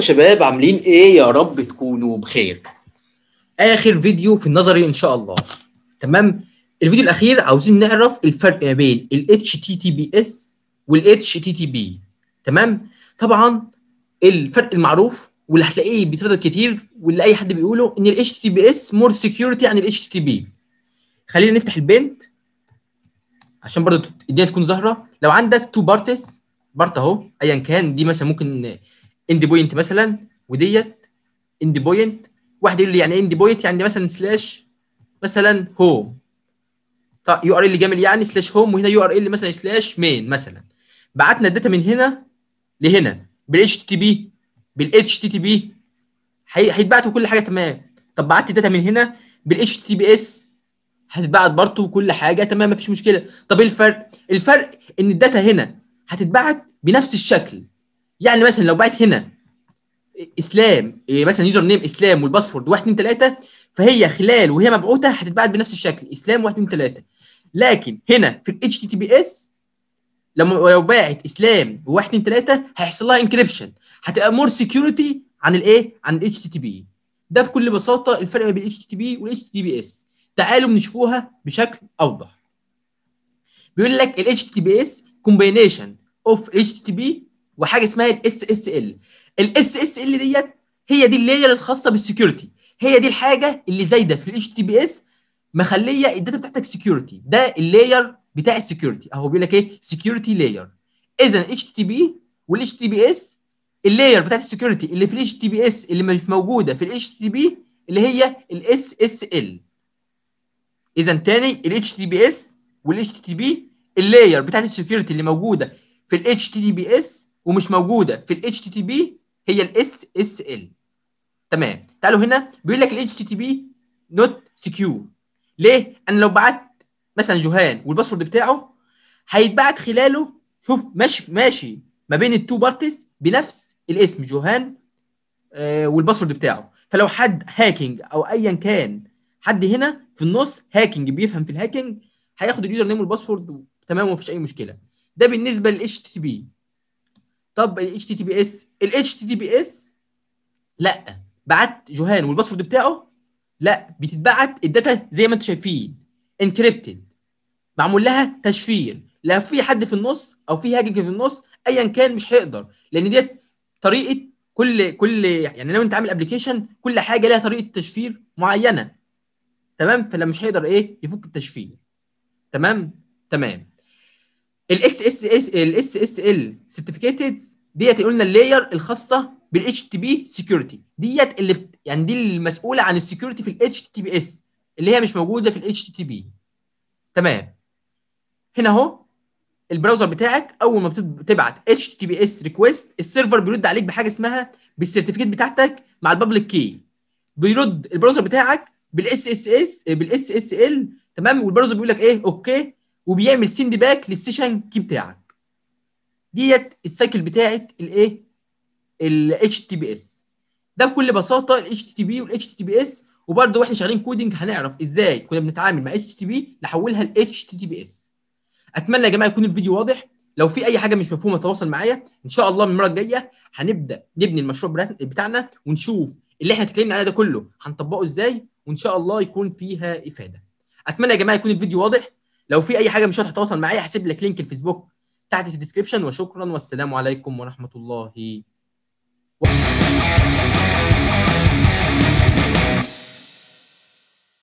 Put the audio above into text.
شباب عاملين ايه يا رب تكونوا بخير اخر فيديو في النظري ان شاء الله تمام الفيديو الاخير عاوزين نعرف الفرق ما بين ال HTTPS وال HTTP تمام طبعا الفرق المعروف واللي هتلاقيه بيتردد كتير واللي اي حد بيقوله ان ال HTTPS مور security عن ال HTTP خلينا نفتح البنت عشان برضه الدنيا تكون ظاهره لو عندك تو بارتس بارت اهو ايا كان دي مثلا ممكن اند بوينت مثلا وديت اند بوينت واحد يقول لي يعني اند بوينت يعني مثلا سلاش مثلا هوم طب يو ار ال جامد يعني سلاش هوم وهنا يو ار ال مثلا سلاش مين مثلا بعتنا الداتا من هنا لهنا بال HTTP تي بي تي بي هيتبعت وكل حاجه تمام طب بعت الداتا من هنا بال تي بي اس هتتبعت برضه وكل حاجه تمام مفيش مشكله طب ايه الفرق الفرق ان الداتا هنا هتتبعت بنفس الشكل يعني مثلا لو بقت هنا اسلام إيه، مثلا يوزر نيم اسلام والباسورد 1 2 3 فهي خلال وهي مبعوثه هتتبعت بنفس الشكل اسلام 1 2 3 لكن هنا في الاتش تي تي بي اس لما لو باعت اسلام 1 2 3 هيحصل لها انكريبشن هتبقى مور سكيورتي عن الايه؟ عن الاتش تي تي بي ده بكل بساطه الفرق ما بين الاتش تي تي بي والاتش تي تي بي اس تعالوا نشوفوها بشكل اوضح بيقول لك الاتش تي بي اس كومبينيشن اوف اتش تي تي بي وحاجه اسمها الاس اس ال الاس اس ال ديت هي دي اللاير الخاصه بالسكيورتي هي دي الحاجه اللي زايده في الاتش تي بي اس مخليه الداتا بتاعتك سكيورتي ده اللاير بتاع السكيورتي اهو بيقول لك ايه سكيورتي لاير اذا اتش تي بي والاتش تي بي اس اللاير بتاعت السكيورتي اللي في الاتش تي بي اس اللي مش موجوده في الاتش تي بي اللي هي الاس اس ال اذا تاني الاتش تي بي اس والاتش تي بي اللاير بتاعت السكيورتي اللي موجوده في الاتش تي بي اس ومش موجوده في تي HTTP هي ال SSL تمام تعالوا هنا بيقول لك تي HTTP نوت سكيور ليه؟ انا لو بعت مثلا جوهان والباسورد بتاعه هيتبعت خلاله شوف ماشي ماشي ما بين التو بارتيز بنفس الاسم جوهان آه، والباسورد بتاعه فلو حد هاكينج او ايا كان حد هنا في النص هاكينج بيفهم في الهاكينج هياخد اليوزر نيم والباسورد تمام ومفيش اي مشكله ده بالنسبه تي HTTP طب ال HTTPS ال HTTPS لا بعت جوهان والباسورد بتاعه لا بتتبعت الداتا زي ما انتم شايفين انكريبتد معمول لها تشفير لا في حد في النص او في هاجنج في النص ايا كان مش هيقدر لان ديت طريقه كل كل يعني لو انت عامل ابلكيشن كل حاجه لها طريقه تشفير معينه تمام فلا مش هيقدر ايه يفك التشفير تمام تمام الاس اس اس الاس اس ال سيرتيفيكيتد ديت قلنا اللاير الخاصه بالاتش تي بي سكيورتي ديت اللي بت... يعني دي المسؤوله عن السكيورتي في الاتش تي بي اس اللي هي مش موجوده في الاتش تي بي تمام هنا اهو البراوزر بتاعك اول ما بتبعت اتش تي بي اس ريكويست السيرفر بيرد عليك بحاجه اسمها بالسيرتيفيكيت بتاعتك مع البابليك كي بيرد البراوزر بتاعك بالاس اس اس بالاس اس ال تمام والبراوزر بيقول لك ايه اوكي وبيعمل سند باك للسيشن كي بتاعك ديت السايكل بتاعت الايه الاتش تي بي اس ده بكل بساطه الاتش تي بي والاتش تي بي اس وبرده واحنا شغالين كودنج هنعرف ازاي كنا بنتعامل مع اتش تي بي نحولها لاتش تي بي اس اتمنى يا جماعه يكون الفيديو واضح لو في اي حاجه مش مفهومه تواصل معايا ان شاء الله من المره الجايه هنبدا نبني المشروع بتاعنا ونشوف اللي احنا اتكلمنا عليه ده كله هنطبقه ازاي وان شاء الله يكون فيها افاده اتمنى يا جماعه يكون الفيديو واضح لو في اي حاجه مش واضحه تواصل معايا هسيب لك لينك الفيسبوك تحت في الديسكربشن وشكرا والسلام عليكم ورحمه الله وبركاته